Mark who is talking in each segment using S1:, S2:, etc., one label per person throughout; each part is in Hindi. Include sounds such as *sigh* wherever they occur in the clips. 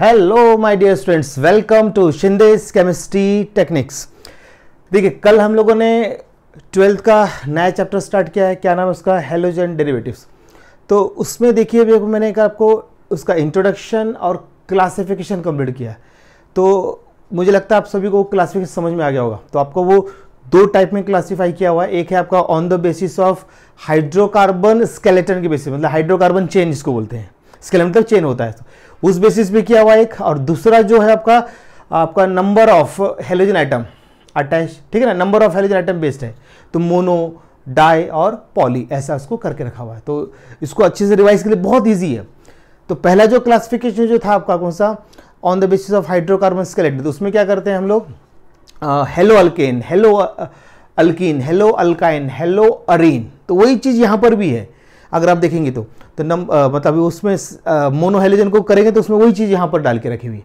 S1: Hello my dear students welcome to Shinde's chemistry techniques देखिए कल हम लोगों ने ट्वेल्थ का नया चैप्टर स्टार्ट किया है क्या नाम है उसका हेलोजन डेरिवेटिव्स तो उसमें देखिए अभी मैंने आपको उसका इंट्रोडक्शन और क्लासिफिकेशन कंप्लीट किया है तो मुझे लगता है आप सभी को क्लासिफिकेशन समझ में आ गया होगा तो आपको वो दो टाइप में क्लासीफाई किया हुआ है एक है आपका on the basis of hydrocarbon skeleton के बेसिस मतलब हाइड्रोकार्बन चेन जिसको बोलते हैं स्केलेमेटल तक चेन होता है तो उस बेसिस पे किया हुआ एक और दूसरा जो है आपका आपका number of halogen atom attach ठीक है ना number of halogen atom based है तो मोनो डाई और पॉली ऐसा उसको करके रखा हुआ है तो इसको अच्छे से रिवाइज के लिए बहुत ईजी है तो पहला जो क्लासिफिकेशन जो था आपका कौन सा on the basis of hydrocarbon skeleton तो उसमें क्या करते हैं हम लोग halo alkane halo alkene halo alkyne halo arene तो वही चीज़ यहाँ पर भी है अगर आप देखेंगे तो तो नम मतलब उसमें मोनो हेलोजन को करेंगे तो उसमें वही चीज़ यहाँ पर डाल के रखी हुई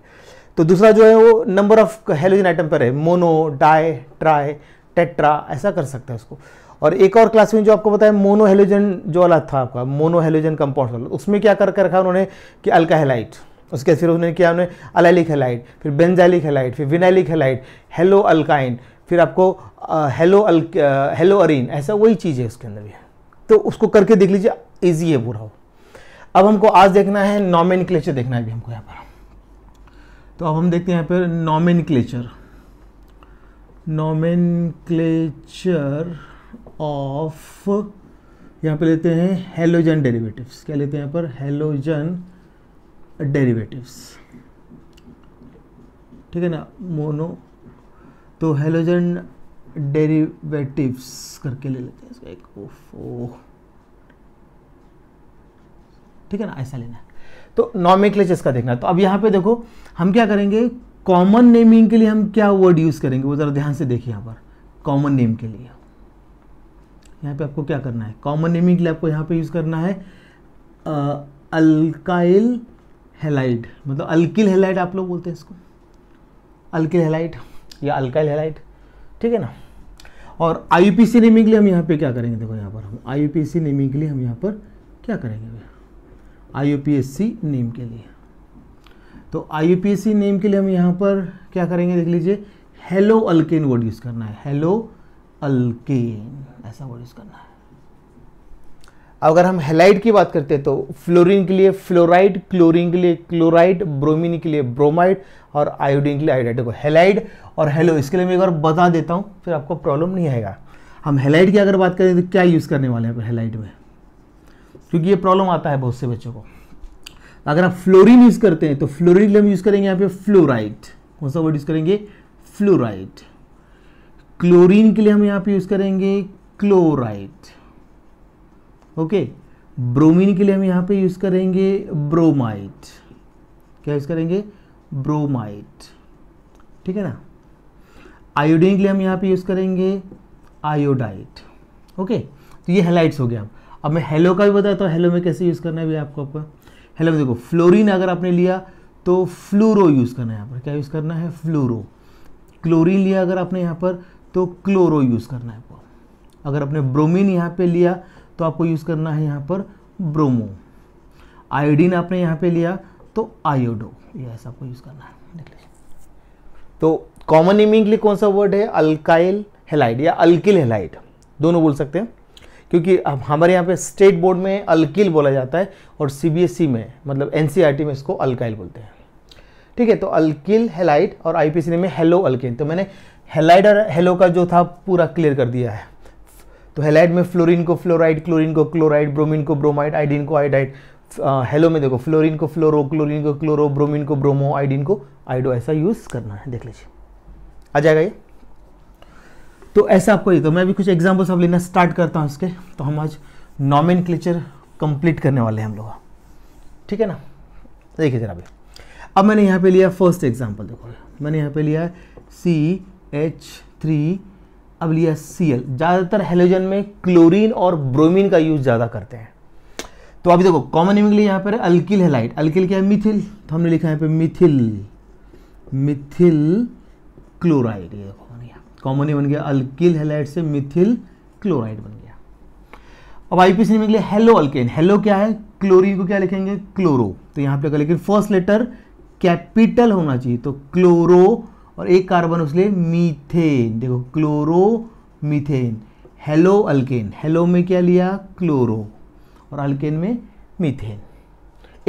S1: तो दूसरा जो है वो नंबर ऑफ हेलोजन आइटम पर है मोनो डाई ट्राई टेट्रा ऐसा कर सकते हैं उसको और एक और क्लास में जो आपको बताया मोनो हेलोजन जो वाला था आपका मोनो हेलोजन कंपाउंड वाला उसमें क्या करके रखा उन्होंने कि अल्काहेलाइट उसके फिर उन्होंने क्या उन्होंने अलैलिक हेलाइट फिर बेंजाइलिक हेलाइट फिर विनाइलिक हेलाइट हेलो अल्काइन फिर आपको हेलो अल हेलो अरीन ऐसा वही चीज़ है उसके अंदर भी है तो उसको करके देख लीजिए इजी है पूरा अब हमको आज देखना है नॉमेन देखना है भी हमको यहाँ पर तो अब हम देखते हैं यहाँ पर नॉमेन नॉमेनक्लेचर ऑफ यहाँ पे लेते हैं हेलोजन डेरिवेटिव्स क्या लेते हैं यहाँ पर हेलोजन डेरिवेटिव्स ठीक है ना मोनो तो हेलोजन डेरिवेटिव्स करके ले लेते हैं एक ओफो ठीक है ना ऐसा लेना है तो नॉमिक्लेचर इसका देखना तो अब यहां पे देखो हम क्या करेंगे कॉमन नेमिंग के लिए हम क्या वर्ड यूज़ करेंगे वो ज़रा ध्यान से देखिए यहां पर कॉमन नेम के लिए यहां पे आपको क्या करना है कॉमन नेमिंग के लिए आपको यहां पे यूज़ करना है अल्काइल हेलाइड मतलब अल्किल हेलाइड आप लोग बोलते हैं इसको अल्किल हेलाइट या अल्काइल हेलाइट ठीक है ना और आई यू नेमिंग के लिए हम यहाँ पे क्या करेंगे देखो यहाँ पर हम आई यू नेमिंग के लिए हम यहाँ पर क्या करेंगे I U P S C name के लिए तो आई यू नेम के लिए हम यहाँ पर क्या करेंगे देख लीजिए हेलो अल्केन वर्ड यूज़ करना है हेलो अल्केन ऐसा वर्ड यूज़ करना है अगर हम हेलाइट की बात करते हैं तो फ्लोरिन के लिए फ्लोराइड क्लोरिन के लिए क्लोराइड ब्रोमिन के लिए ब्रोमाइड और आयोडीन के लिए आयोडाइड को हेलाइड और हेलो इसके लिए मैं एक बार बता देता हूँ फिर आपको प्रॉब्लम नहीं आएगा हम हेलाइड की अगर बात करें तो क्या यूज़ करने वाले हैं हेलाइड में क्योंकि ये प्रॉब्लम आता है बहुत से बच्चों को अगर आप फ्लोरिन यूज़ करते हैं तो फ्लोरिन के लिए हम यूज़ करेंगे यहाँ पे फ्लोराइड कौन सा वर्ड यूज़ करेंगे फ्लोराइड क्लोरीन के लिए हम यहाँ पे यूज़ करेंगे क्लोराइड ओके ब्रोमीन के लिए हम यहाँ पे यूज़ करेंगे ब्रोमाइड क्या यूज़ करेंगे ब्रोमाइड ठीक है ना आयोडीन के लिए हम यहाँ पे यूज़ करेंगे आयोडाइड ओके तो ये हेलाइट्स हो गया अब मैं हेलो का भी बताता हूँ हेलो में कैसे यूज़ करना है भी आपको आपका हेलो में देखो फ्लोरिन अगर आपने लिया तो फ्लोरो यूज़ करना है यहाँ पर क्या यूज़ करना है फ्लोरो क्लोरीन लिया अगर आपने यहाँ पर तो क्लोरो यूज़ करना है आपको अगर आपने ब्रोमीन यहाँ पे लिया तो आपको यूज़ करना है यहाँ पर ब्रोमो आयोडीन आपने यहाँ पे लिया तो आयोडो ये ऐसा आपको यूज़ करना है देख लीजिए तो कॉमन नेमिंग के लिए कौन सा वर्ड है अल्काइल हेलाइड या अल्किल हेलाइड दोनों बोल सकते हैं क्योंकि अब हमारे यहाँ पे स्टेट बोर्ड में अल्किल बोला जाता है और सीबीएसई में मतलब एनसीईआरटी e में इसको अल्काइल बोलते हैं ठीक है तो अल्किल हेलाइड और आईपीसी में हेलो अल्किन तो मैंने हेलाइड और हेलो का जो था पूरा क्लियर कर दिया है तो हेलाइड में फ्लोरीन को फ्लोराइड क्लोरीन को क्लोराइड ब्रोमीन को ब्रोमाइड आइडिन को आइडाइड हेलो में देखो फ्लोरीन को फ्लोरो क्लोरीन को क्लोरो ब्रोमीन को ब्रोमो आइडिन को आइडो ऐसा यूज़ करना है देख लीजिए आ जाएगा ये तो ऐसा आपको ये तो मैं भी कुछ एग्जाम्पल्स अब लेना स्टार्ट करता हूँ इसके तो हम आज नॉमिन क्लेचर कंप्लीट करने वाले हैं हम लोग ठीक है ना देखिए जरा अभी अब मैंने यहाँ पे लिया फर्स्ट एग्जाम्पल देखो मैंने यहाँ पे लिया सी एच थ्री अब लिया सी एल ज़्यादातर हेलोजन में क्लोरीन और ब्रोमीन का यूज़ ज़्यादा करते हैं तो अभी देखो कॉमन लिए यहाँ पर अल्किल है लाइट अल्किल क्या है मिथिल तो हमने लिखा है यहाँ पे मिथिल मिथिल क्लोराइड ये देखो बन गया कॉमन ही बन गया अल्किल हेलाइट से मिथिल क्लोराइड बन गया अब आईपीसी नेमिंग लिए हेलो अल्केन हेलो क्या है क्लोरीन को क्या लिखेंगे क्लोरो तो यहाँ पे लेकिन फर्स्ट लेटर कैपिटल होना चाहिए तो क्लोरो और एक कार्बन लिए मीथेन देखो chloro methane halo alkane halo में क्या लिया क्लोरो और अल्केन में मीथेन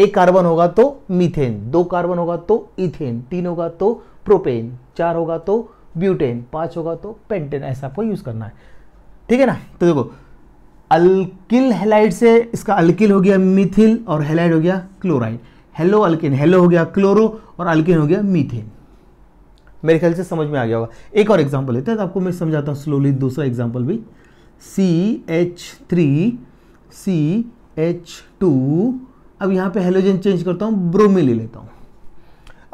S1: एक कार्बन होगा तो मीथेन दो कार्बन होगा तो इथेन तीन होगा तो प्रोपेन चार होगा तो ब्यूटेन पांच होगा तो पेंटेन ऐसा आपको यूज करना है ठीक है ना तो देखो अल्किल हेलाइड से इसका अल्किल हो गया मिथिल और हेलाइड हो गया क्लोराइड हेलो अल्किन हेलो हो गया क्लोरो और अल्किन हो गया मीथेन मेरे ख्याल से समझ में आ गया होगा एक और एग्जाम्पल लेते हैं तो आपको मैं समझाता हूँ स्लोली दूसरा एग्जाम्पल भी C H three C H two अब यहां पे हेलोजन चेंज करता हूं ब्रोमी ले लेता हूं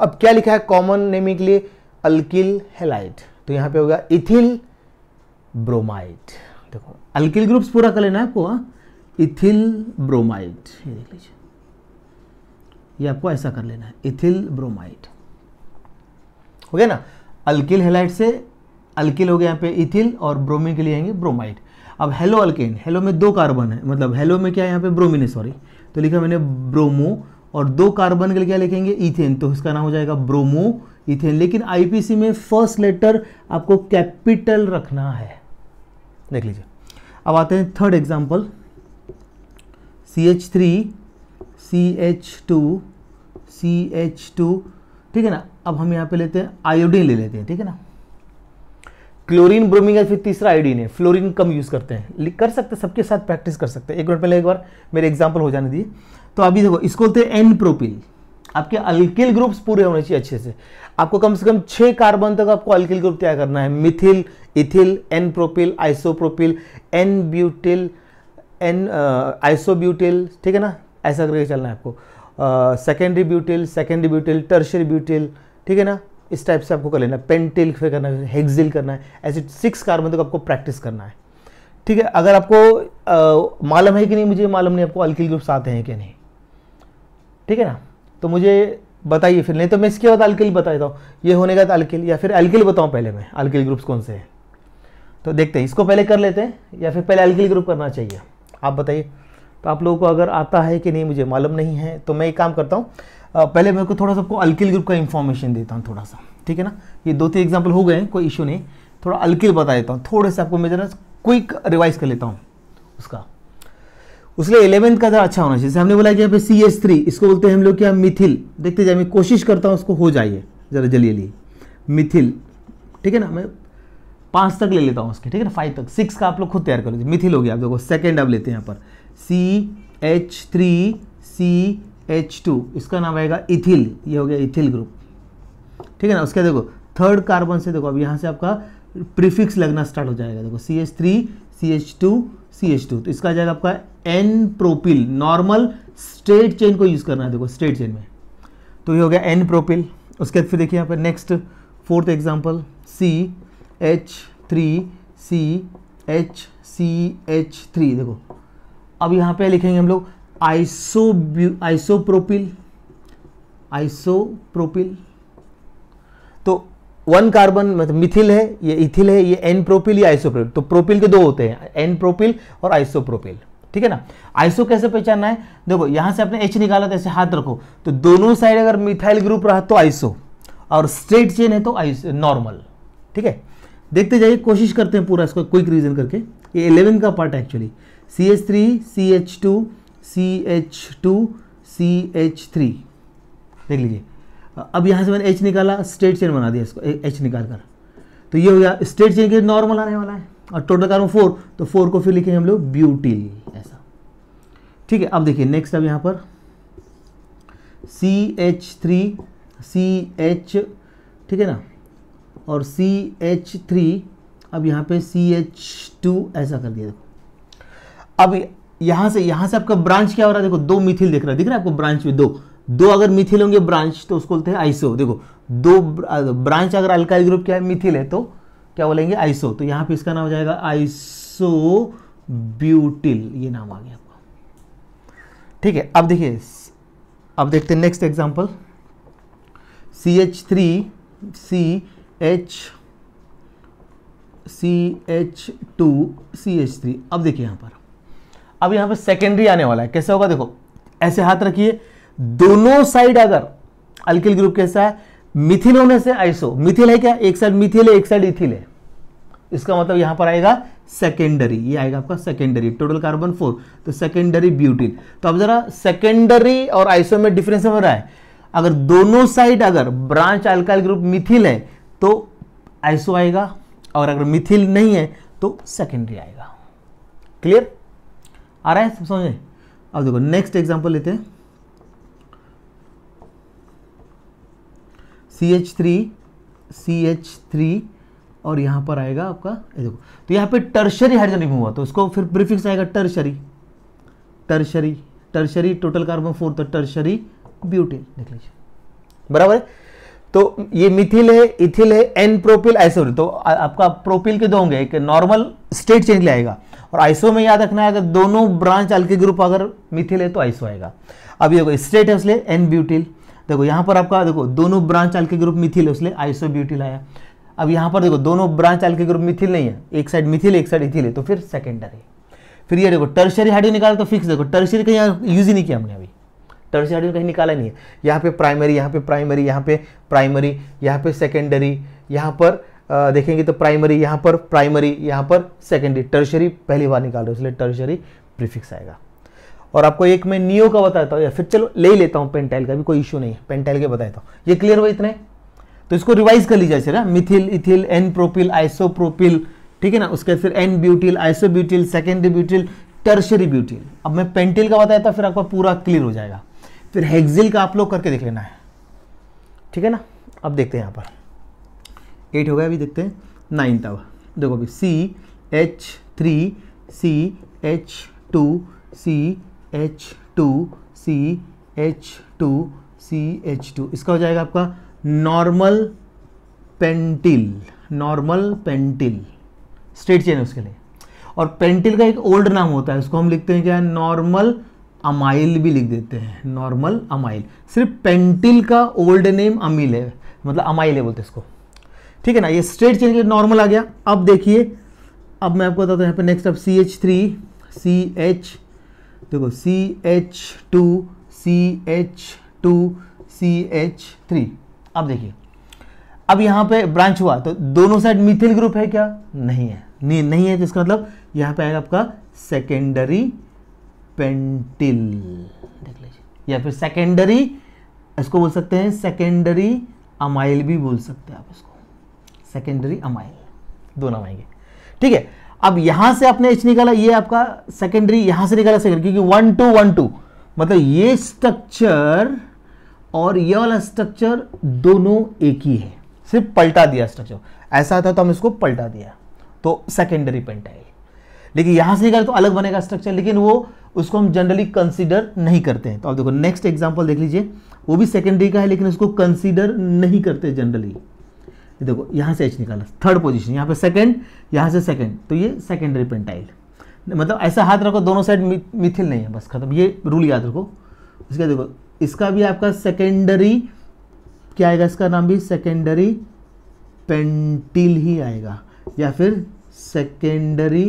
S1: अब क्या लिखा है कॉमन नेमिंग के लिए अल्किल हेलाइट तो यहां पे होगा इथिल ब्रोमाइड देखो अल्किल ग्रुप्स पूरा कर लेना आपको इथिल हाँ? ब्रोमाइड ये देख लीजिए ये आपको ऐसा कर लेना है इथिल ब्रोमाइड हो गया ना अल्किल हेलाइट से अल्किल हो गया यहां पे इथिल और ब्रोमीन के लिए आएंगे ब्रोमाइड अब हेलो अल्केन हेलो में दो कार्बन है मतलब हेलो में क्या है यहाँ पे ब्रोमिन है सॉरी तो लिखा मैंने ब्रोमो और दो कार्बन के लिए क्या लिखेंगे इथेन तो इसका नाम हो जाएगा ब्रोमो इथेन लेकिन आईपीसी में फर्स्ट लेटर आपको कैपिटल रखना है देख लीजिए अब आते हैं third example C H three C H two C H two ठीक है ना अब हम यहाँ पे लेते हैं आयोडीन ले लेते हैं ठीक है ना क्लोरीन ब्रोमिंग या फिर तीसरा आयोडीन है फ्लोरीन कम यूज़ करते हैं कर सकते सबके साथ प्रैक्टिस कर सकते हैं एक मिनट पहले एक बार मेरे एग्जाम्पल हो जाने दिए तो अभी देखो इसको बोलते हैं एन प्रोपिल आपके अल्किल ग्रुप्स पूरे होने चाहिए अच्छे से आपको कम से कम छः कार्बन तक आपको अल्किल ग्रुप तैयार करना है methyl ethyl n propyl isopropyl n butyl n isobutyl ठीक है ना ऐसा करके चलना है आपको secondary butyl secondary butyl tertiary butyl ठीक है ना इस टाइप से आपको कर लेना है पेंटिल फिर करना है हेक्सिल करना है ऐसे सिक्स कार्बन तक तो आपको प्रैक्टिस करना है ठीक है अगर आपको मालूम है कि नहीं मुझे मालूम नहीं आपको अल्किल ग्रुप्स आते हैं कि नहीं ठीक है ना तो मुझे बताइए फिर नहीं तो मैं इसके बाद अल्किल बता देता हूँ ये होने का अल्किल या फिर अल्किल बताऊँ पहले मैं अल्किल ग्रुप्स कौन से हैं तो देखते हैं इसको पहले कर लेते हैं या फिर पहले अल्किल ग्रुप करना चाहिए आप बताइए तो आप लोगों को अगर आता है कि नहीं मुझे मालूम नहीं है तो मैं एक काम करता हूँ पहले मेरे को थोड़ा सा आपको अल्किल ग्रुप का इन्फॉर्मेशन देता हूँ थोड़ा सा ठीक है ना ये दो तीन एग्जाम्पल हो गए कोई इशू नहीं थोड़ा अल्किल बता देता हूँ थोड़े से आपको मैं जरा क्विक रिवाइज कर लेता हूँ उसका उसलिए इलेवेंथ का जरा अच्छा होना चाहिए जैसे हमने बोला कि यहाँ पे सी एस थ्री इसको बोलते हैं हम लोग क्या मिथिल देखते जाए मैं कोशिश करता हूँ उसको हो जाइए जरा जल्दी जल्दी मिथिल ठीक है ना मैं पाँच तक ले लेता हूँ उसके ठीक है ना फाइव तक सिक्स का आप लोग खुद तैयार कर लीजिए मिथिल हो गया आप लोगों सेकेंड आप लेते हैं यहाँ पर C H three C H two इसका नाम आएगा इथिल ये हो गया इथिल ग्रुप ठीक है ना उसके देखो थर्ड कार्बन से देखो अब यहाँ से आपका प्रीफिक्स लगना स्टार्ट हो जाएगा देखो C H three C H two C H two तो इसका जाएगा आपका n propyl normal straight chain को यूज़ करना है देखो स्ट्रेट चेन में तो ये हो गया एन प्रोपिल उसके बाद फिर देखिए यहाँ पर next fourth example C H three C H C H three देखो अब यहाँ पे लिखेंगे हम लोग आइसो आइसोप्रोपिल आइसोप्रोपिल तो वन कार्बन मतलब मिथिल है ये इथिल है ये एन प्रोपिल या आइसोप्रोपिल तो प्रोपिल के दो होते हैं एन प्रोपिल और आइसोप्रोपिल ठीक है ना आइसो कैसे पहचानना है देखो यहां से आपने एच निकाला तो ऐसे हाथ रखो तो दोनों साइड अगर मिथाइल ग्रुप रहा तो आइसो और स्ट्रेट चेन है तो आइसो नॉर्मल ठीक है देखते जाइए कोशिश करते हैं पूरा इसको क्विक रीजन करके ये इलेवन का पार्ट है actually C H three C H two C H two C H three देख लीजिए अब यहाँ से मैंने एच निकाला स्टेट चेन बना दिया इसको एच निकाल कर तो ये हो गया स्टेट चेन के नॉर्मल आने वाला है और टोटल कार्बन फोर तो फोर को फिर लिखेंगे हम लोग ब्यूटिल ऐसा ठीक है अब देखिए नेक्स्ट अब यहाँ पर C H three C H ठीक है ना और सी एच थ्री अब यहाँ पे सी एच टू ऐसा कर दिया देखो अब यहां से यहां से आपका ब्रांच क्या हो रहा है देखो दो मिथिल दिख रहा है दिख रहा है आपको ब्रांच में दो दो अगर मिथिल होंगे ब्रांच तो उसको बोलते हैं आइसो देखो दो ब्रांच अगर अल्काइल ग्रुप क्या है मिथिल है तो क्या बोलेंगे आइसो तो यहां पे इसका नाम हो जाएगा आइसो ब्यूटिल ये नाम आ गया आपका ठीक है अब देखिए अब देखते हैं next example C H three C H C H two C H three अब देखिए यहां पर अब यहां पे सेकेंडरी आने वाला है कैसे होगा देखो ऐसे हाथ रखिए दोनों साइड अगर अल्किल ग्रुप कैसा है मिथिल होने से आइसो मिथिल है क्या एक साइड मिथिल है एक साइड इथिल है इसका मतलब यहां पर आएगा सेकेंडरी ये आएगा आपका सेकेंडरी टोटल कार्बन फोर तो सेकेंडरी ब्यूटिल तो अब जरा सेकेंडरी और आइसो में डिफरेंस हो रहा है अगर दोनों साइड अगर ब्रांच अल्काइल ग्रुप मिथिल है तो आइसो आएगा और अगर मिथिल नहीं है तो सेकेंडरी आएगा क्लियर आ रहा है सब समझे अब देखो नेक्स्ट एग्जाम्पल लेते हैं C H three C H three और यहां पर आएगा आपका ये देखो तो यहां पे टर्शरी हाइड्रोजन रिमूव हुआ तो उसको फिर प्रीफिक्स आएगा tertiary tertiary tertiary total carbon four तो टर्शरी ब्यूटेन देख लीजिए बराबर है तो ये मिथिल है इथिल है एन प्रोपिल आइसो तो आपका प्रोपिल के दो होंगे एक नॉर्मल स्टेट चेंज ले आएगा और आइसो में याद रखना है अगर दोनों ब्रांच अल्के ग्रुप अगर मिथिल है तो आइसो आएगा अब ये स्टेट है उसलिए एन ब्यूटिल देखो यहाँ पर आपका देखो दोनों ब्रांच अल्के ग्रुप मिथिल है उसलिए आइसो ब्यूटिल आया अब यहाँ पर देखो दोनों ब्रांच अल्के ग्रुप मिथिल नहीं है एक साइड मिथिल एक साइड इथिल है तो फिर सेकेंडरी फिर ये देखो टर्शरी हाइड्रो निकाल तो फिक्स देखो टर्शरी का यहाँ यूज ही नहीं किया हमने अभी टर्शियरी कहीं निकाला नहीं है यहाँ पे प्राइमरी यहाँ पे प्राइमरी यहाँ पे प्राइमरी यहाँ पे सेकेंडरी यहाँ पर देखेंगे तो प्राइमरी यहाँ पर प्राइमरी यहाँ पर सेकेंडरी टर्शरी पहली बार निकाल रहे हो इसलिए टर्शरी प्रीफिक्स आएगा और आपको एक मैं नियो का बताता हूँ या फिर चलो ले लेता हूँ पेंटाइल का भी कोई इशू नहीं है पेंटाइल के बताता हूँ ये क्लियर हुआ इतने तो इसको रिवाइज कर लीजिए sir methyl ethyl n propyl isopropyl ठीक है ना उसके फिर n butyl iso butyl secondary butyl tertiary butyl अब मैं पेंटिल का बताया था फिर आपका पूरा क्लियर हो जाएगा फिर हेक्सिल का आप लोग करके देख लेना है ठीक है ना अब देखते हैं यहाँ पर एट हो गया अभी देखते हैं नाइन्थ अब देखो अभी C H three C H two C H two C H two C H two इसका हो जाएगा आपका normal pentyl normal pentyl straight chain है उसके लिए और पेंटिल का एक ओल्ड नाम होता है उसको हम लिखते हैं क्या नॉर्मल अमाइल भी लिख देते हैं नॉर्मल अमाइल सिर्फ पेंटिल का ओल्ड नेम अमील है मतलब अमाइल है बोलते इसको ठीक है ना ये स्ट्रेट चेन के नॉर्मल आ गया अब देखिए अब मैं आपको बताता हूँ यहाँ पर नेक्स्ट अब C H three C H देखो C H two C H two C H three अब देखिए अब यहाँ पे ब्रांच हुआ तो दोनों साइड मिथिल ग्रुप है क्या नहीं है नहीं नहीं है तो इसका मतलब यहाँ पे आएगा आपका सेकेंडरी पेंटिल देख लीजिए या फिर सेकेंडरी इसको बोल सकते हैं सेकेंडरी अमाइल भी बोल सकते हैं आप इसको सेकेंडरी अमाइल दोनों आएंगे ठीक है अब यहां से आपने एच निकाला ये आपका सेकेंडरी यहां से निकाला सेकेंडरी क्योंकि वन टू वन टू मतलब ये स्ट्रक्चर और ये वाला स्ट्रक्चर दोनों एक ही है सिर्फ पलटा दिया स्ट्रक्चर ऐसा था तो हम इसको पलटा दिया तो सेकेंडरी पेंटाइल लेकिन यहां से निकाले तो अलग बनेगा स्ट्रक्चर लेकिन वो उसको हम जनरली कंसीडर नहीं करते हैं तो आप देखो नेक्स्ट एग्जाम्पल देख लीजिए वो भी सेकेंडरी का है लेकिन उसको कंसीडर नहीं करते जनरली देखो यहाँ से एच निकाला थर्ड पोजीशन यहाँ पे सेकंड यहाँ से सेकंड तो ये सेकेंडरी पेंटाइल मतलब ऐसा हाथ रखो दोनों साइड मिथिल नहीं है बस खत्म ये रूल याद रखो उसके देखो इसका भी आपका सेकेंडरी क्या आएगा इसका नाम भी सेकेंडरी पेंटिल ही आएगा या फिर सेकेंडरी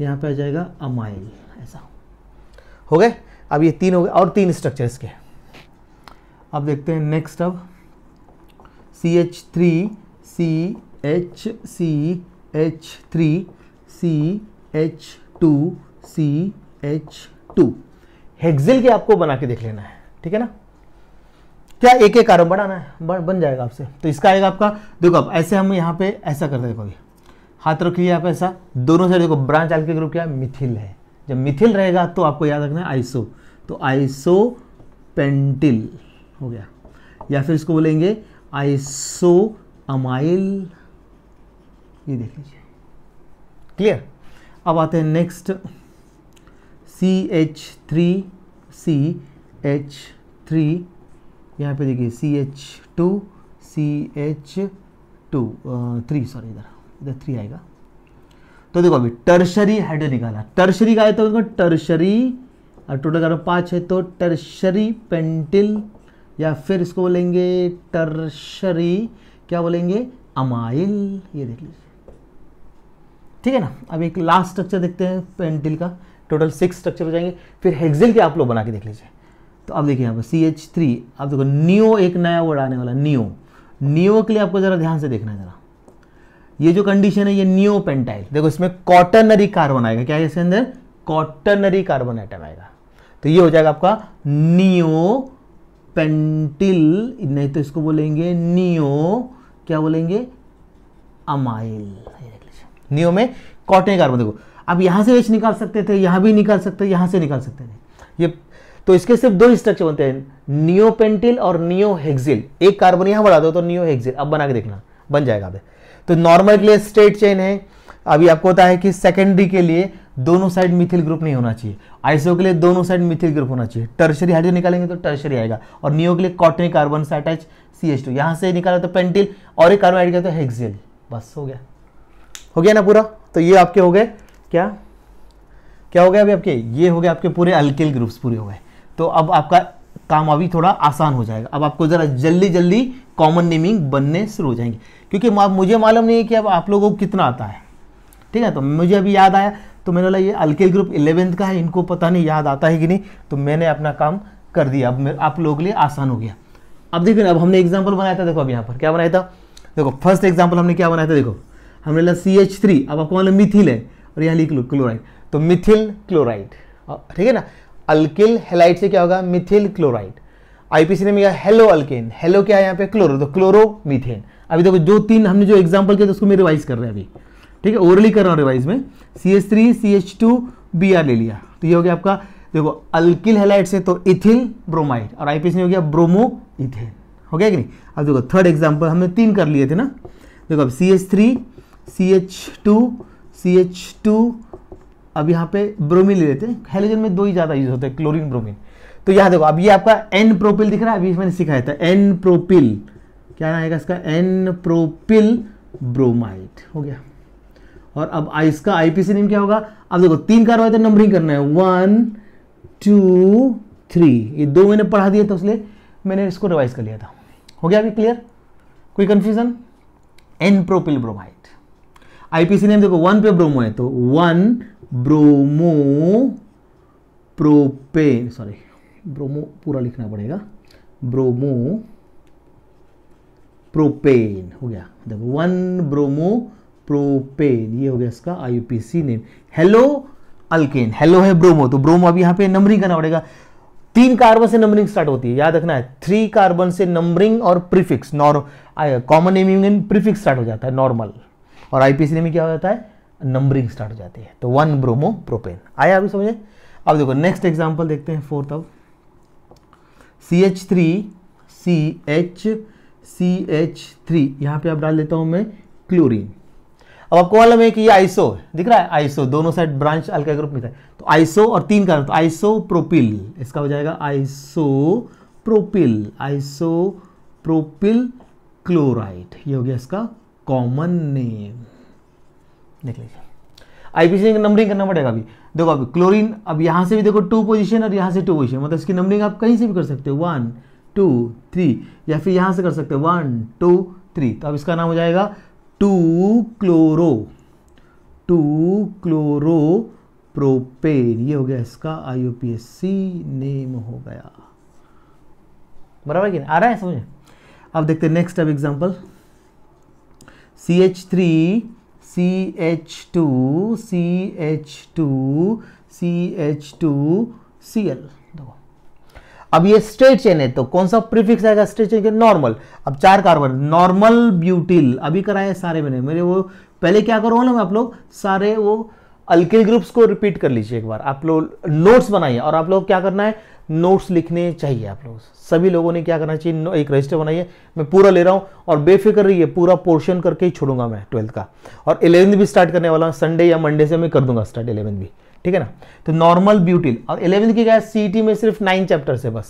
S1: यहाँ पे आ जाएगा अमाइल हो गए अब ये तीन हो गए और तीन स्ट्रक्चर इसके अब देखते हैं नेक्स्ट अब C H three C H C H three C H two C H two hexyl के आपको बना के देख लेना है ठीक है ना क्या एक एक कार्बन बनाना है बन बन जाएगा आपसे तो इसका आएगा आपका देखो अब ऐसे हम यहाँ पे ऐसा करते देखो हाथ रखिए आप ऐसा दोनों साइड देखो ब्रांच आल के ग्रुप क्या मिथिल है जब मिथिल रहेगा तो आपको याद रखना है आइसो तो आइसो पेंटिल हो गया या फिर इसको बोलेंगे आइसो अमाइल ये देख लीजिए क्लियर अब आते हैं next C H three C H three यहाँ पे देखिए C H two C H two three sorry इधर इधर थ्री आएगा तो देखो अभी टर्शरी हाइड्रो निकाला टर्शरी का है तो टर्शरी टोटल करो पाँच है तो टर्शरी पेंटिल या फिर इसको बोलेंगे टर्शरी क्या बोलेंगे अमाइल ये देख लीजिए ठीक है ना अब एक लास्ट स्ट्रक्चर देखते हैं पेंटिल का टोटल सिक्स स्ट्रक्चर हो जाएंगे फिर हेक्सिल के आप लोग बना के देख लीजिए तो अब देखिए यहाँ पर सी एच थ्री अब देखो नियो एक नया वर्ड आने वाला नियो नियो के लिए आपको ज़रा ध्यान से देखना है ज़रा ये जो कंडीशन है ये न्यू पेंटाइल देखो इसमें कॉटनरी कार्बन आएगा क्या इसके अंदर कॉटनरी कार्बन आइटम आएगा तो ये हो जाएगा आपका नियो पेंटिल नहीं तो इसको बोलेंगे नियो क्या बोलेंगे अमाइल नियो में कॉटन कार्बन देखो अब यहां से एच निकाल सकते थे यहां भी निकाल सकते यहां से निकाल सकते थे ये तो इसके सिर्फ दो स्ट्रक्चर बनते हैं नियो पेंटिल और नियो हेक्सिल एक कार्बन यहां बढ़ा दो तो नियो हेक्सिल अब बना के देखना बन जाएगा आप तो नॉर्मल के लिए स्ट्रेट चेन है अभी आपको होता है कि सेकेंडरी के लिए दोनों साइड मिथिल ग्रुप नहीं होना चाहिए आइसो के लिए दोनों साइड मिथिल ग्रुप होना चाहिए टर्शरी हाइड्रो निकालेंगे तो टर्शरी आएगा और नियो के लिए कॉटन कार्बन से अटैच सी एच टू यहाँ से निकाला तो पेंटिल और एक कार्बन ऐड किया तो हेक्सिल बस हो गया हो गया ना पूरा तो ये आपके हो गए क्या क्या हो गया अभी आपके ये हो गए आपके पूरे अल्किल ग्रुप्स पूरे हो गए तो अब आपका काम अभी थोड़ा आसान हो जाएगा अब आपको ज़रा जल्दी जल्दी कॉमन नेमिंग बनने शुरू हो जाएंगे क्योंकि मुझे मालूम नहीं है कि अब आप लोगों को कितना आता है ठीक है तो मुझे अभी याद आया तो मैंने बोला ये अल्किल ग्रुप इलेवेंथ का है इनको पता नहीं याद आता है कि नहीं तो मैंने अपना काम कर दिया अब आप लोगों के लिए आसान हो गया अब देखिए अब हमने एग्जाम्पल बनाया था देखो अब यहाँ पर क्या बनाया था देखो फर्स्ट एग्जाम्पल हमने क्या बनाया था देखो हमने लिया सी एच थ्री अब आपको मालूम मिथिल है और यहाँ लिख लो क्लोराइड तो मिथिल क्लोराइड ठीक है ना अल्किल हेलाइट से क्या होगा मिथिल क्लोराइड आईपीसी ने मिला हेलो अल्केन हेलो क्या है यहाँ पे क्लोरो तो क्लोरो मीथेन अभी देखो तो जो तीन हमने जो एग्जाम्पल किया तो उसको मैं रिवाइज कर रहे हैं अभी ठीक है ओरली कर रहा हूँ रिवाइज में C S three C H two B R ले लिया तो ये हो गया आपका देखो अल्किल हेलाइट से तो इथिल ब्रोमाइड और आईपीसी ने हो गया ब्रोमो इथेन हो गया कि नहीं अब देखो थर्ड एग्जाम्पल हमने तीन कर लिए थे ना देखो अब C H three C H two C H two अब यहाँ पे ब्रोमिन ले लेते हैं हेलोजन में दो ही ज़्यादा यूज़ होते हैं क्लोरिन ब्रोमिन तो यहां देखो अब ये आपका एन प्रोपिल दिख रहा है अभी मैंने सिखाया था एन प्रोपिल क्या आएगा इसका एन प्रोपिल ब्रोमाइड हो गया और अब इसका आईपीसी नेम क्या होगा अब देखो तीन कार्य तो नंबरिंग करना है वन टू थ्री ये दो मैंने पढ़ा दिया था उसने मैंने इसको रिवाइज कर लिया था हो गया अभी क्लियर कोई confusion n propyl bromide IUPAC name देखो वन पे ब्रोमो है तो one bromo propane sorry bromo पूरा लिखना पड़ेगा ब्रोमो प्रोपेन हो गया देखो मतलब वन ब्रोमो प्रोपेन ये हो गया इसका IUPAC name halo alkane halo है ब्रोमो तो ब्रोमो अब यहां पे नंबरिंग करना पड़ेगा तीन कार्बन से नंबरिंग स्टार्ट होती है याद रखना है थ्री कार्बन से नंबरिंग और prefix norm common naming and prefix start हो जाता है नॉर्मल और आईपीसी नेम क्या हो जाता है नंबरिंग स्टार्ट हो जाती है तो वन ब्रोमो प्रोपेन आया अभी समझे अब देखो नेक्स्ट एग्जाम्पल देखते हैं फोर्थ अब C H three C H C H three यहाँ पर आप डाल देता हूँ मैं क्लोरीन अब आपको मालूम है कि ये आइसो दिख रहा है आइसो दोनों साइड ब्रांच अल्का ग्रुप में था तो आइसो और तीन का तो आइसो प्रोपिल इसका हो जाएगा iso propyl iso propyl chloride ये हो गया इसका कॉमन नेम देख लीजिए आईपीसी नंबरिंग करना पड़ेगा अभी देखो अब क्लोरीन अब यहाँ से भी देखो टू पोजीशन और यहाँ से टू पोजीशन मतलब इसकी नंबरिंग आप कहीं से भी कर सकते हो वन टू थ्री या फिर यहाँ से कर सकते हो वन टू थ्री तो अब इसका नाम हो जाएगा two chloro two chloro propane ये हो गया इसका P S C name हो गया बराबर कि आ रहा है समझ अब देखते हैं नेक्स्ट अब example C H three C H two C H two C H two C L देखो अब ये स्ट्रेट चेन है तो कौन सा प्रीफिक्स आएगा स्ट्रेट चेन के नॉर्मल अब चार कार्बन नॉर्मल ब्यूटिल अभी कराया सारे मैंने मेरे वो पहले क्या करो ना मैं आप लोग सारे वो अल्किल ग्रुप्स को रिपीट कर लीजिए एक बार आप लोग नोट्स बनाइए और आप लोग क्या करना है नोट्स लिखने चाहिए आप लोग सभी लोगों ने क्या करना चाहिए एक रजिस्टर बनाइए मैं पूरा ले रहा हूँ और बेफिक्र रहिए पूरा पोर्शन करके ही छोड़ूंगा मैं ट्वेल्थ का और इलेवंथ भी स्टार्ट करने वाला हूँ संडे या मंडे से मैं कर दूंगा स्टार्ट इलेवंथ भी ठीक है ना तो नॉर्मल ब्यूटी और इलेवंथ की क्या है सी e में सिर्फ नाइन चैप्टर्स है बस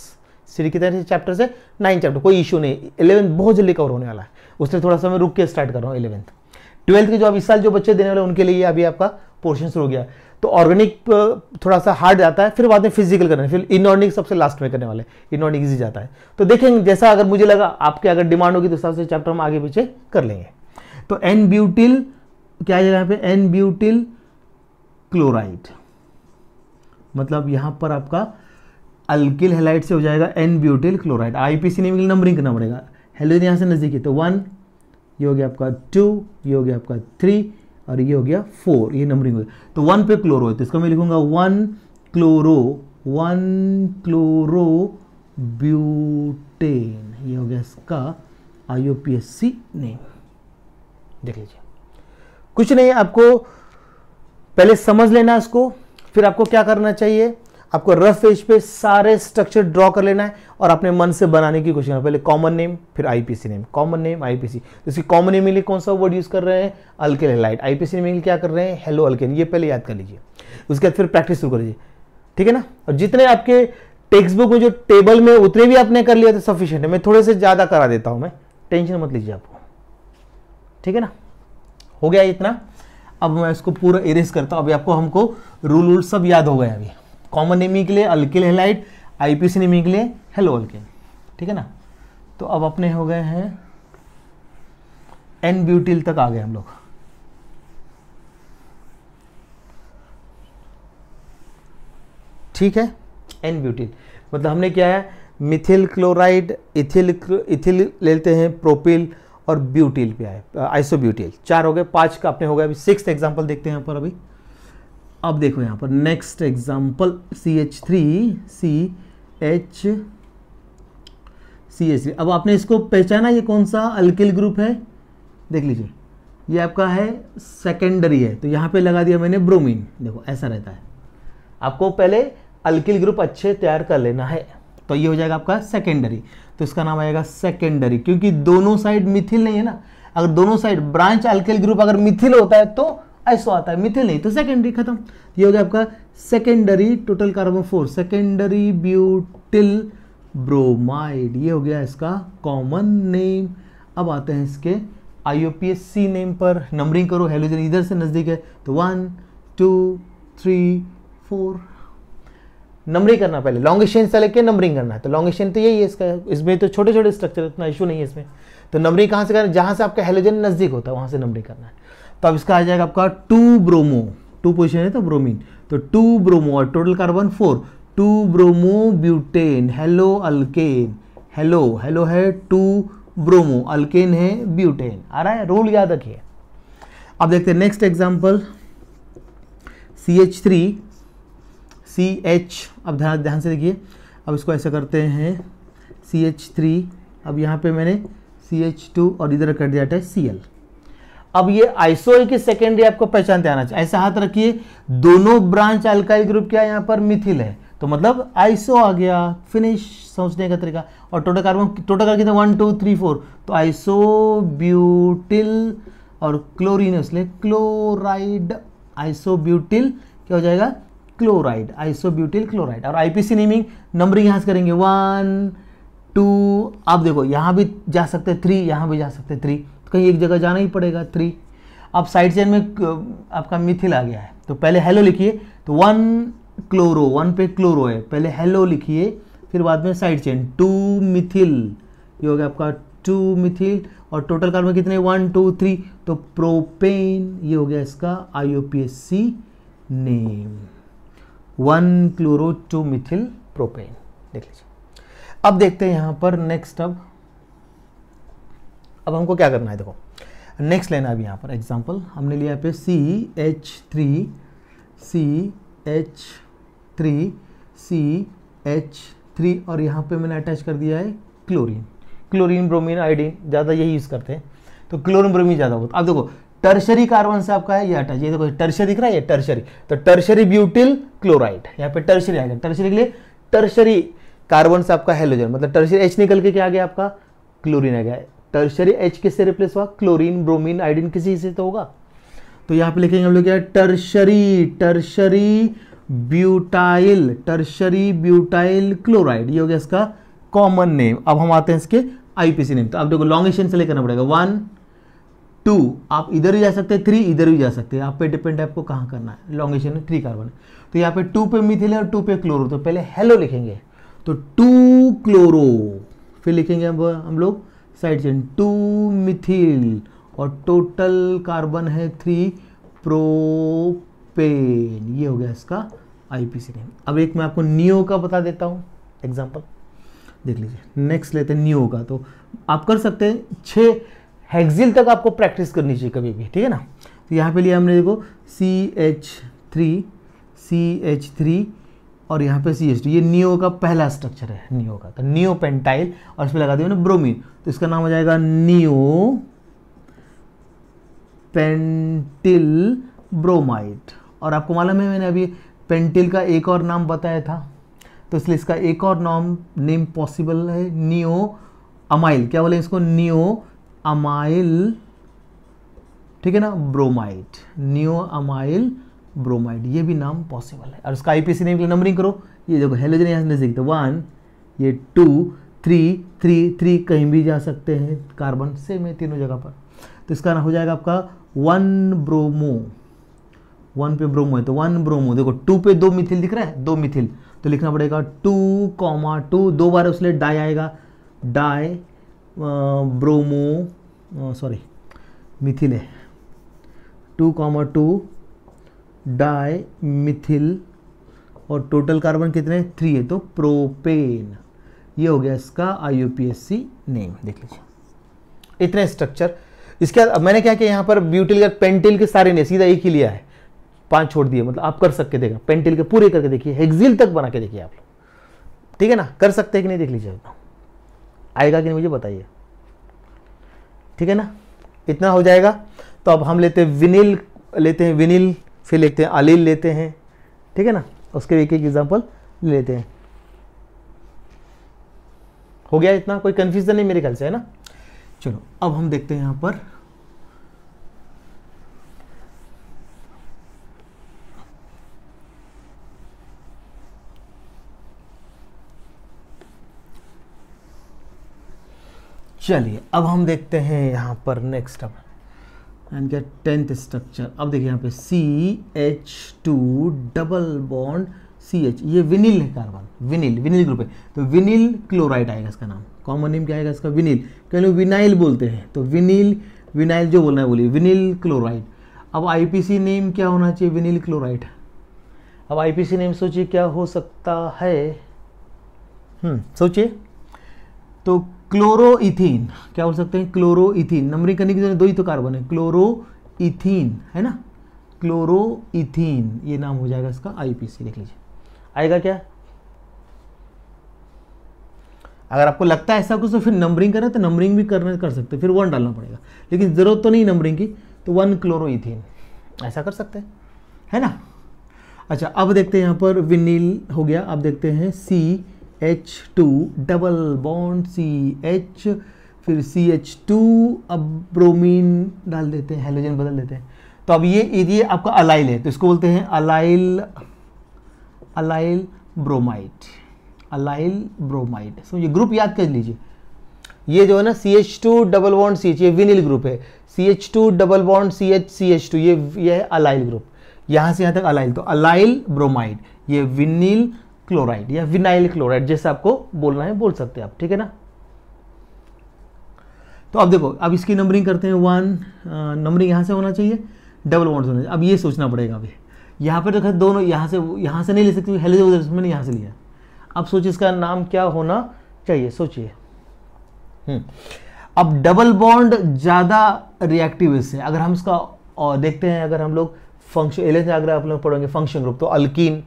S1: सीरी e कितने चैप्टर से नाइन चैप्टर कोई इशू नहीं इलेवंथ बहुत जल्दी कवर होने वाला है उसने थोड़ा सा मैं रुक के स्टार्ट कर रहा हूँ इलेवंथ ट्वेल्थ के जो अब इस साल जो बच्चे देने वाले उनके लिए अभी आपका पोर्शन शुरू हो गया तो ऑर्गेनिक थोड़ा सा हार्ड जाता है फिर बाद में फिजिकल करने फिर इनऑर्गेनिक सबसे लास्ट में करने वाले इनऑर्गेनिक इजी जाता है तो देखेंगे जैसा अगर मुझे लगा आपके अगर डिमांड होगी तो हिसाब से चैप्टर हम आगे पीछे कर लेंगे तो एन ब्यूटिल क्या है यहाँ पे एन ब्यूटिल क्लोराइड मतलब यहाँ पर आपका अल्किल हेलाइट से हो जाएगा n butyl chloride IUPAC name numbering करना पड़ेगा हेलोजन यहाँ से नज़दीक है तो वन ये हो गया आपका टू ये हो गया आपका थ्री और ये हो गया फोर ये नंबरिंग हो गया तो वन पे क्लोरो है तो इसको मैं लिखूंगा one chloro one chloro butane ये हो गया इसका आई O P S C name देख लीजिए कुछ नहीं आपको पहले समझ लेना इसको फिर आपको क्या करना चाहिए आपको रफ पेज पे सारे स्ट्रक्चर ड्रॉ कर लेना है और अपने मन से बनाने की कोशिश करना पहले कॉमन नेम फिर IUPAC name common name IUPAC तो इसकी कॉमन नेम के लिए कौन सा वर्ड यूज़ कर रहे हैं अल्केन लाइट आईपीसी नेम के लिए क्या कर रहे हैं हेलो अल्केन ये पहले याद कर लीजिए उसके बाद फिर प्रैक्टिस शुरू कर लीजिए ठीक है ना और जितने आपके टेक्स्ट बुक में जो टेबल में उतने भी आपने कर लिया तो सफिशियंट है मैं थोड़े से ज़्यादा करा देता हूँ मैं टेंशन मत लीजिए आपको ठीक है ना हो गया इतना अब मैं इसको पूरा इरेज करता हूँ अभी आपको हमको रूल वूल सब याद हो गए अभी कॉमन नेम के लिए अल्किल हेलाइट आईपीसी नेम के लिए हेलो अल्किल ठीक है ना तो अब अपने हो गए हैं एन ब्यूटिल तक आ गए हम लोग ठीक है एन ब्यूटिल मतलब हमने क्या है मिथिल क्लोराइड इथिल इथिल लेते हैं प्रोपिल और ब्यूटिल पे आए आइसोब्यूटिल चार हो गए पांच का अपने हो गए अभी सिक्स एग्जांपल देखते हैं पर अभी अब देखो यहाँ पर next example C H three C H C H three अब आपने इसको पहचाना ये कौन सा अल्किल ग्रुप है देख लीजिए ये आपका है सेकेंडरी है तो यहाँ पे लगा दिया मैंने ब्रोमीन देखो ऐसा रहता है आपको पहले अल्किल ग्रुप अच्छे तैयार कर लेना है तो ये हो जाएगा आपका सेकेंडरी तो इसका नाम आएगा सेकेंडरी क्योंकि दोनों साइड मिथिल नहीं है ना अगर दोनों साइड ब्रांच अल्किल ग्रुप अगर मिथिल होता है तो ऐसा आता है मिथेन नहीं तो सेकेंडरी खत्म ये हो गया आपका secondary total carbon four secondary butyl bromide ये हो गया इसका कॉमन नेम अब आते हैं इसके आईओपीएससी नेम पर नंबरिंग करो हेलोजन इधर से नज़दीक है तो one two three four numbering करना पहले लॉन्गेस्ट चेन से लेके नंबरिंग करना है तो लॉन्गेस्ट चेन तो यही है इसका इसमें तो छोटे छोटे स्ट्रक्चर इतना इशू नहीं है इसमें तो नंबरिंग कहाँ से करना जहाँ से आपका हेलोजन नज़दीक होता है वहाँ से नंबरिंग करना है तो अब इसका आ जाएगा आपका टू ब्रोमो टू पोजिशन है तो ब्रोमीन तो टू ब्रोमो और total carbon four two bromo butane halo alkane halo halo है टू ब्रोमो अल्केन है ब्यूटेन आ रहा है रोल याद रखिए अब देखते हैं next example C H three C H अब ध्यान ध्यान से देखिए अब इसको ऐसा करते हैं सी एच थ्री अब यहाँ पे मैंने सी एच टू और इधर कर दिया था सी एल अब ये आइसोल की सेकेंडरी आपको पहचानते आना चाहिए ऐसा हाथ रखिए दोनों ब्रांच अल्काइल ग्रुप क्या यहाँ पर मिथिल है तो मतलब आइसो आ गया फिनिश समझने का तरीका और टोटल कार्बन टोटल कार्बन कितना वन टू थ्री फोर तो आइसो ब्यूटिल और क्लोरीन इसलिए क्लोराइड ब्यूटिल क्या हो जाएगा क्लोराइड आइसो ब्यूटिल क्लोराइड और आईपीसी नेमिंग नंबरिंग यहाँ से करेंगे वन टू आप देखो यहाँ भी जा सकते थ्री यहाँ भी जा सकते थ्री कहीं एक जगह जाना ही पड़ेगा थ्री अब साइड चेन में आपका मिथिल आ गया है तो पहले हेलो लिखिए तो वन क्लोरो वन पे क्लोरो है पहले हेलो लिखिए फिर बाद में साइड चेन टू मिथिल ये हो गया आपका टू मिथिल और टोटल कार्बन में कितने वन टू थ्री तो प्रोपेन ये हो गया इसका I name one chloro two methyl propane देख लीजिए अब देखते हैं यहाँ पर नेक्स्ट अब अब हमको क्या करना है देखो नेक्स्ट लेना है अभी यहाँ पर एग्जाम्पल हमने लिया पे C H three C H three C H three और यहाँ पे मैंने अटैच कर दिया है क्लोरीन क्लोरीन ब्रोमीन आयोडीन ज़्यादा यही यूज़ करते हैं तो क्लोरीन ब्रोमीन ज़्यादा होता अब देखो टर्शरी कार्बन से आपका है ये अटैच ये देखो टर्शरी दिख रहा है ये टर्शरी तो टर्शरी ब्यूटिल क्लोराइड यहाँ पे टर्शरी आएगा टर्शरी के लिए टर्शरी कार्बन से आपका हेलोजन मतलब टर्शरी एच निकल के क्या आ गया आपका क्लोरीन आ गया टर्शरी एच किससे रिप्लेस हुआ क्लोरीन ब्रोमीन आयोडीन किसी से तो होगा तो यहां पे लिखेंगे हम लोग क्या tertiary tertiary butyl tertiary butyl chloride ये हो गया इसका कॉमन नेम अब हम आते हैं इसके आईपीसी नेम तो आप देखो लॉन्ग एशियन से लेकर पड़ेगा वन टू आप इधर भी जा सकते हैं थ्री इधर भी जा सकते हैं आप पे डिपेंड है आपको कहाँ करना है लॉन्गेशन में थ्री कार्बन तो यहाँ पे टू पे मिथिल और टू पे क्लोरो तो पहले हेलो लिखेंगे तो टू क्लोरो फिर लिखेंगे हम हम लोग साइड चेन टू मिथिल और टोटल कार्बन है थ्री प्रोपेन ये हो गया इसका आईपीसी नेम अब एक मैं आपको नियो का बता देता हूँ एग्जाम्पल देख लीजिए नेक्स्ट लेते हैं नियो का तो आप कर सकते हैं छः हेक्सिल तक आपको प्रैक्टिस करनी चाहिए कभी भी ठीक है ना तो यहाँ पे लिया हमने देखो C H three C H three और यहाँ पे सी एच ये नियो का पहला स्ट्रक्चर है नियो का तो नियो पेंटाइल और इसमें लगा दिया ब्रोमीन तो इसका नाम हो जाएगा नियो पेंटिल ब्रोमाइड और आपको मालूम है मैंने अभी पेंटिल का एक और नाम बताया था तो इसलिए इसका एक और नाम नेम पॉसिबल है नियो अमाइल क्या बोले इसको नियो अमाइल ठीक है ना ब्रोमाइड नियो अमाइल ब्रोमाइड ये भी नाम पॉसिबल है और उसका आईपीसी नेम के लिए नंबरिंग करो ये देखो हेलोजन यहाँ से सीखते वन ये टू थ्री थ्री थ्री कहीं भी जा सकते हैं कार्बन सेम है तीनों जगह पर तो इसका हो जाएगा आपका वन ब्रोमो वन पे ब्रोमो है तो वन ब्रोमो देखो टू पे दो मिथिल दिख रहा है दो मिथिल तो लिखना पड़ेगा टू कॉमा टू दो बार उसलिए डाई आएगा डाई ब्रोमो सॉरी मिथिल है two comma two di methyl और टोटल कार्बन कितने थ्री है तो प्रोपेन ये हो गया इसका आई नेम देख लीजिए इतने स्ट्रक्चर इसके बाद मैंने क्या किया यहाँ पर ब्यूटिल या पेंटिल के सारे ने सीधा एक ही लिया है पांच छोड़ दिए मतलब आप कर सकते देखा पेंटिल के पूरे करके देखिए हेक्सिल तक बना के देखिए आप लोग ठीक है ना कर सकते हैं कि नहीं देख लीजिए आएगा कि नहीं मुझे बताइए ठीक है ना इतना हो जाएगा तो अब हम लेते हैं विनिल लेते हैं विनिल फिर लिखते हैं अलील लेते हैं ठीक है ना उसके एक एक एग्जाम्पल लेते हैं हो गया इतना कोई कंफ्यूजन नहीं मेरे ख्याल से है ना चलो अब हम देखते हैं यहां पर चलिए अब हम देखते हैं यहां पर नेक्स्ट अब एंड गेट टेंथ स्ट्रक्चर अब देखिए यहाँ पे C H two double bond C H ये विनिल है कार्बन विनिल विनिल ग्रुप है तो विनिल क्लोराइड आएगा इसका नाम कॉमन नेम क्या आएगा इसका विनिल कह लो विनाइल बोलते हैं तो विनिल विनाइल जो बोलना है बोलिए विनिल क्लोराइड अब आईपीसी नेम क्या होना चाहिए विनिल क्लोराइड अब आईपीसी नेम सोचिए क्या हो सकता है हम्म, सोचिए तो क्लोरोइथीन क्या बोल सकते हैं क्लोरोइथीन नंबरिंग करने की जो दो ही तो कार्बन है क्लोरोइथीन है ना क्लोरोइथीन ये नाम हो जाएगा इसका आईपीसी लिख लीजिए आएगा क्या अगर आपको लगता है ऐसा कुछ तो फिर नंबरिंग करें तो नंबरिंग भी करना कर सकते फिर वन डालना पड़ेगा लेकिन ज़रूरत तो नहीं नंबरिंग की तो वन क्लोरोइथीन ऐसा कर सकते हैं है ना अच्छा अब देखते हैं यहाँ पर विनील हो गया अब देखते हैं C H two double bond C H फिर सी एच टू अब ब्रोमीन डाल देते हैं हेलोजन बदल देते हैं तो अब ये ये आपका अलाइल है तो इसको बोलते हैं allyl allyl bromide allyl bromide so ये ग्रुप याद कर लीजिए ये जो है ना C H two double bond C H ये विनिल ग्रुप है C H two double bond C H C H two ये ये है अलाइल ग्रुप यहाँ से यहाँ तक अलाइल तो अलाइल ब्रोमाइड ये विनिल क्लोराइड या विनाइल क्लोराइड जैसे आपको बोलना है बोल सकते हैं आप ठीक है ना तो अब देखो अब इसकी नंबरिंग करते हैं वन नंबरिंग यहां से होना चाहिए डबल वन से अब ये सोचना पड़ेगा अभी यहां पर तो खैर दोनों यहां से यहां से नहीं ले सकते हेलो मैंने यहां से लिया अब सोचिए इसका नाम क्या होना चाहिए सोचिए हम्म। अब डबल बॉन्ड ज़्यादा रिएक्टिव इससे अगर हम इसका और देखते हैं अगर हम लोग फंक्शन एल अगर आप लोग पढ़ोगे फंक्शन ग्रुप तो अल्किन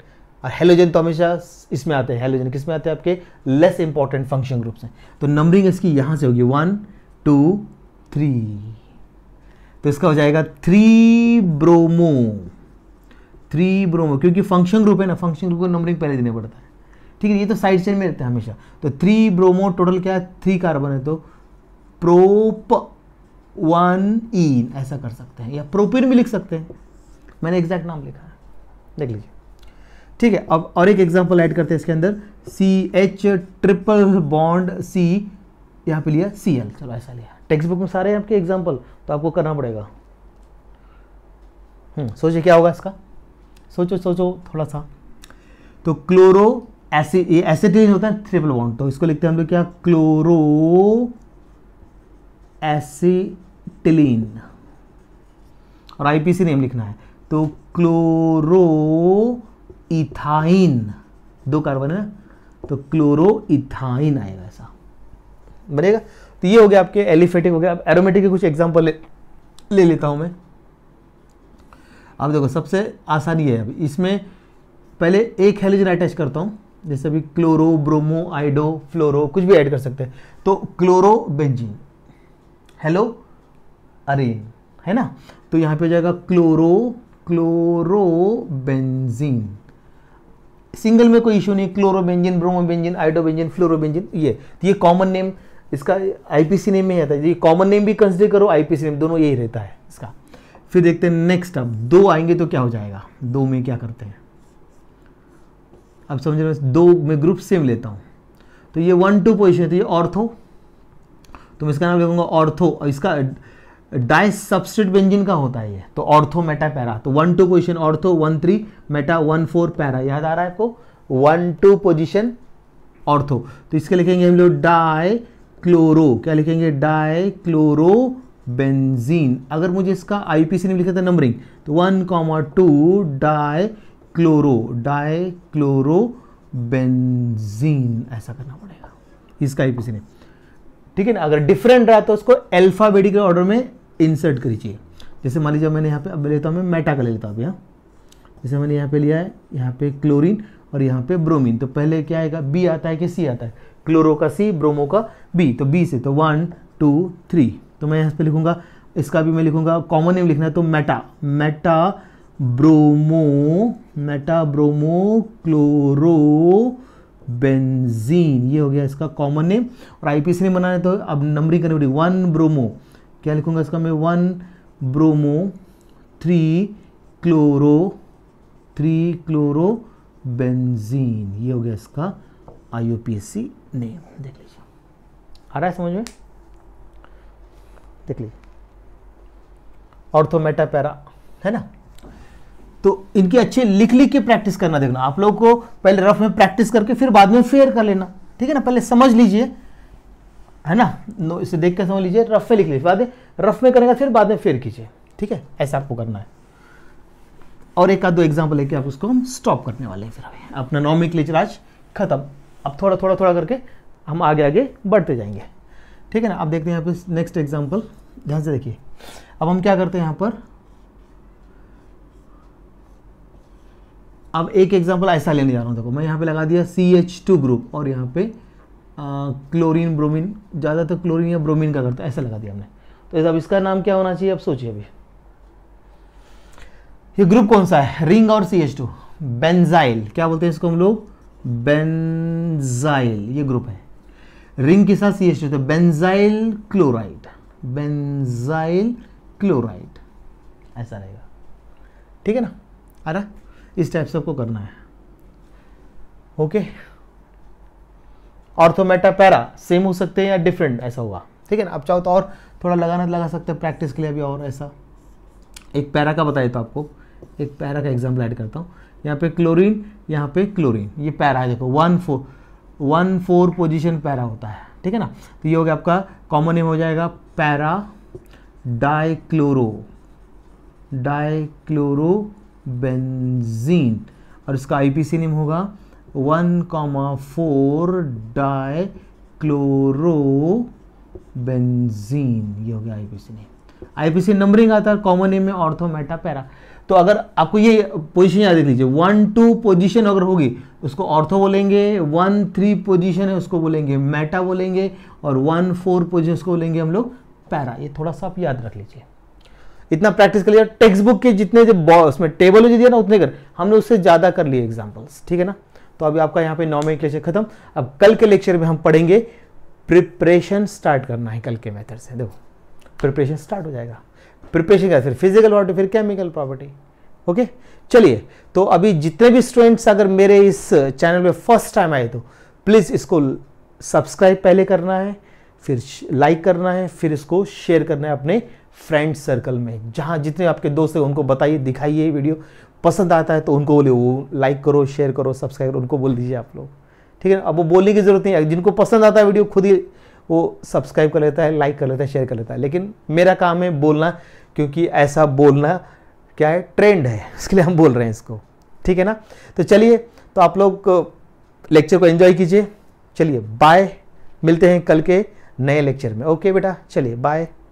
S1: और हेलोजन तो हमेशा इसमें आते हैं हेलोजन किस में आते हैं आपके लेस इंपॉर्टेंट फंक्शन ग्रुप्स हैं तो नंबरिंग इसकी यहाँ से होगी वन टू थ्री तो इसका हो जाएगा थ्री ब्रोमो थ्री ब्रोमो क्योंकि फंक्शन ग्रुप है ना फंक्शन ग्रुप को नंबरिंग पहले देना पड़ता है ठीक है ये तो साइड चेन में रहते हैं हमेशा तो थ्री ब्रोमो टोटल क्या है थ्री कार्बन है तो प्रोप वन ईन ऐसा कर सकते हैं या प्रोपिन भी लिख सकते हैं मैंने एग्जैक्ट नाम लिखा है देख लीजिए ठीक है अब और एक एग्जाम्पल ऐड करते हैं इसके अंदर C H triple bond C यहाँ पे लिया सी एल चलो ऐसा लिया टेक्स्ट बुक में सारे हैं आपके एग्जाम्पल तो आपको करना पड़ेगा हम्म, सोचिए क्या होगा इसका सोचो सोचो थोड़ा सा तो क्लोरो ऐसे ये होता है ट्रिपल बॉन्ड तो इसको लिखते हैं हम लोग क्या क्लोरो एसिटिलीन और आईपीसी नेम लिखना है तो क्लोरो इथाइन दो कार्बन है ना तो क्लोरो इथाइन आएगा ऐसा बनेगा तो ये हो गया आपके एलिफेटिक हो गया अब एरोमेटिक के कुछ एग्जाम्पल ले, ले लेता हूं मैं अब देखो सबसे आसानी है अब इसमें पहले एक हेलोजन अटैच करता हूं जैसे अभी क्लोरो ब्रोमो आइडो फ्लोरो कुछ भी ऐड कर सकते हैं तो क्लोरो बेंजीन हेलो अरे है ना तो यहां पे हो जाएगा क्लोरो क्लोरो बेंजीन सिंगल में कोई इशू नहीं क्लोरोबेंजिन ब्रोमोबेंजिन आइडोबेंजिन फ्लोरोबेंजिन ये तो ये कॉमन नेम इसका आईपीसी नेम में आता है ये कॉमन नेम भी कंसिडर करो आईपीसी नेम दोनों यही रहता है इसका फिर देखते हैं नेक्स्ट अब दो आएंगे तो क्या हो जाएगा दो में क्या करते हैं अब समझ रहे दो में ग्रुप सेम लेता हूँ तो ये वन टू पोजिशन तो ये ऑर्थो तो मैं इसका नाम लिखूंगा ऑर्थो इसका डाई सबस्ट्रेट बेंजिन का होता है ये तो ऑर्थो मेटा पैरा तो one two position ortho one three meta one four para याद आ रहा है आपको वन टू पोजिशन ऑर्थो तो इसके लिखेंगे हम लोग डाई क्लोरो क्या लिखेंगे डाई क्लोरो बेंजीन अगर मुझे इसका आई से नहीं लिखा था नंबरिंग तो one comma two di chloro di chloro benzene ऐसा करना पड़ेगा इसका आई से नहीं ठीक है ना अगर डिफरेंट रहा तो उसको एल्फाबेटिकल ऑर्डर में इंसर्ट चाहिए जैसे मान लीजिए मैंने यहाँ पे अब लेता हूँ मैं मेटा का ले लेता हूँ यहाँ जैसे मैंने यहाँ पे लिया है यहाँ पे क्लोरीन और यहाँ पे ब्रोमीन तो पहले क्या आएगा बी आता है कि सी आता है क्लोरो का सी ब्रोमो का बी तो बी से तो वन टू थ्री तो मैं यहाँ पे लिखूंगा इसका भी मैं लिखूंगा कॉमन नेम लिखना है तो meta meta bromo meta bromo chloro benzene ये हो गया इसका कॉमन नेम और आईपीसी ने बनाने तो अब नंबरिंग करनी पड़ी वन ब्रोमो क्या लिखूंगा इसका मैं one bromo three chloro three chloro benzene ये हो गया इसका आई O P S C name देख लीजिए आ रहा है समझ में देख लीजिए ऑर्थोमेटा पैरा है ना तो इनके अच्छे लिख लिख के प्रैक्टिस करना देखना आप लोगों को पहले रफ में प्रैक्टिस करके फिर बाद में फेयर कर लेना ठीक है ना पहले समझ लीजिए है ना नो इसे देख के समझ लीजिए रफ में लिख लीजिए बाद में रफ में करेगा फिर बाद में फिर कीजिए ठीक है ऐसा आपको करना है और एक आध दो एग्जाम्पल लेके आप उसको हम स्टॉप करने वाले हैं फिर अभी अपना नॉमिक लेचर आज खत्म अब थोड़ा थोड़ा थोड़ा करके हम आगे आगे बढ़ते जाएंगे ठीक है ना आप देखते हैं यहाँ पर नेक्स्ट एग्जाम्पल ध्यान से देखिए अब हम क्या करते हैं यहाँ पर अब एक एग्जाम्पल ऐसा लेने जा रहा हूँ देखो मैं यहाँ पे लगा दिया सी एच टू ग्रुप और यहाँ पे क्लोरीन ब्रोमीन ज़्यादातर क्लोरीन या ब्रोमीन का करता है ऐसा लगा दिया हमने तो अब इसका नाम क्या होना चाहिए अब सोचिए अभी ये ग्रुप कौन सा है रिंग और सी एच टू बेंजाइल क्या बोलते हैं इसको हम लोग बेंजाइल ये ग्रुप है रिंग के साथ सी एच टू तो बेंजाइल क्लोराइड बेंजाइल क्लोराइड ऐसा रहेगा ठीक है ना आ रहा इस टाइप से आपको करना है ओके ऑर्थोमेटा पैरा सेम हो सकते हैं या डिफरेंट ऐसा हुआ ठीक है ना आप चाहो तो और थोड़ा लगाना तो लगा सकते हैं प्रैक्टिस के लिए भी और ऐसा एक पैरा का बताइए तो आपको एक पैरा का एग्जाम्पल ऐड करता हूँ यहाँ पे क्लोरीन यहाँ पे क्लोरीन ये पैरा है देखो one four one four position para होता है ठीक है ना तो ये हो गया आपका कॉमन नेम हो जाएगा पैरा डाइक्लोरो डाइक्लोरो बेंजीन और इसका आईपीसी नेम होगा one comma four di chlorobenzene ये हो गया आईपीसी नेम आईपीसी नंबरिंग आता है कॉमन नेम में ऑर्थोमेटा पैरा तो अगर आपको ये पोजीशन याद देख लीजिए वन टू पोजीशन अगर होगी उसको ऑर्थो बोलेंगे वन थ्री पोजीशन है उसको बोलेंगे मेटा बोलेंगे और वन फोर पोजिशन उसको बोलेंगे हम लोग पैरा ये थोड़ा सा आप याद रख लीजिए इतना प्रैक्टिस कर लिया टेक्स्ट बुक के जितने जो उसमें टेबल हो दिया ना उतने कर हमने उससे ज़्यादा कर लिए एग्जाम्पल्स ठीक है ना तो अभी आपका यहाँ पे नॉमिक लेक्चर खत्म अब कल के लेक्चर में हम पढ़ेंगे प्रिपरेशन स्टार्ट करना है कल के मेथड से देखो प्रिपरेशन स्टार्ट हो जाएगा प्रिपरेशन क्या फिर फिजिकल प्रॉपर्टी फिर केमिकल प्रॉपर्टी ओके चलिए तो अभी जितने भी स्टूडेंट्स अगर मेरे इस चैनल में फर्स्ट टाइम आए तो प्लीज़ इसको सब्सक्राइब पहले करना है फिर लाइक करना है फिर इसको शेयर करना है अपने फ्रेंड सर्कल में जहाँ जितने आपके दोस्त हैं उनको बताइए दिखाइए वीडियो पसंद आता है तो उनको बोलिए वो लाइक करो शेयर करो सब्सक्राइब करो उनको बोल दीजिए आप लोग ठीक है अब वो बोलने की ज़रूरत नहीं है जिनको पसंद आता है वीडियो खुद ही वो सब्सक्राइब कर लेता है लाइक कर लेता है शेयर कर लेता है लेकिन मेरा काम है बोलना क्योंकि ऐसा बोलना क्या है ट्रेंड है *laughs* इसके लिए हम बोल रहे हैं इसको ठीक है ना तो चलिए तो आप लोग लेक्चर को एंजॉय कीजिए चलिए बाय मिलते हैं कल के नए लेक्चर में ओके बेटा चलिए बाय